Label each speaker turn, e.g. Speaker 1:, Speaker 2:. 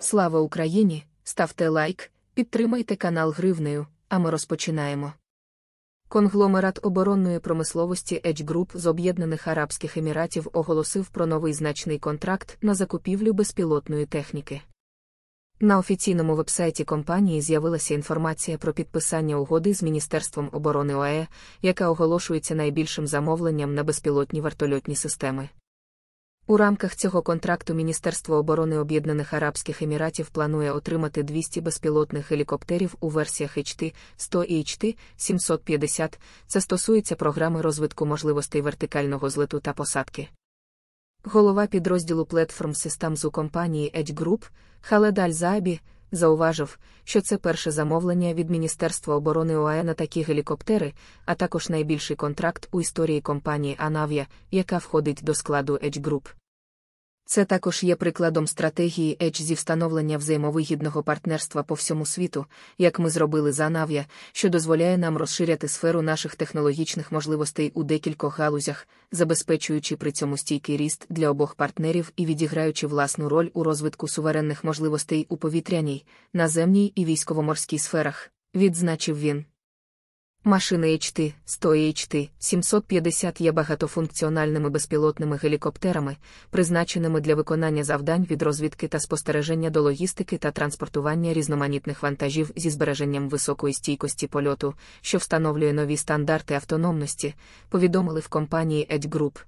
Speaker 1: Слава Україні! Ставте лайк, підтримайте канал Гривнею, а ми розпочинаємо. Конгломерат оборонної промисловості Edge Group з Об'єднаних Арабських Еміратів оголосив про новий значний контракт на закупівлю безпілотної техніки. На офіційному вебсайті компанії з'явилася інформація про підписання угоди з Міністерством оборони ОАЕ, яка оголошується найбільшим замовленням на безпілотні вертольотні системи. У рамках цього контракту Міністерство оборони Об'єднаних Арабських Еміратів планує отримати 200 безпілотних гелікоптерів у версіях HT 100 і HT 750. Це стосується програми розвитку можливостей вертикального злиту та посадки. Голова підрозділу Platform Systems у компанії Edge Group Халед Аль-Заабі, зауважив, що це перше замовлення від Міністерства оборони ОАЕ на такі гелікоптери, а також найбільший контракт у історії компанії Анавія, яка входить до складу Edge Group. Це також є прикладом стратегії Edge зі встановлення взаємовигідного партнерства по всьому світу, як ми зробили за Нав'я, що дозволяє нам розширяти сферу наших технологічних можливостей у декількох галузях, забезпечуючи при цьому стійкий ріст для обох партнерів і відіграючи власну роль у розвитку суверенних можливостей у повітряній, наземній і військово-морській сферах, відзначив він. Машини HT, 100 HT, 750 є багатофункціональними безпілотними гелікоптерами, призначеними для виконання завдань від розвідки та спостереження до логістики та транспортування різноманітних вантажів зі збереженням високої стійкості польоту, що встановлює нові стандарти автономності, повідомили в компанії Edge Group.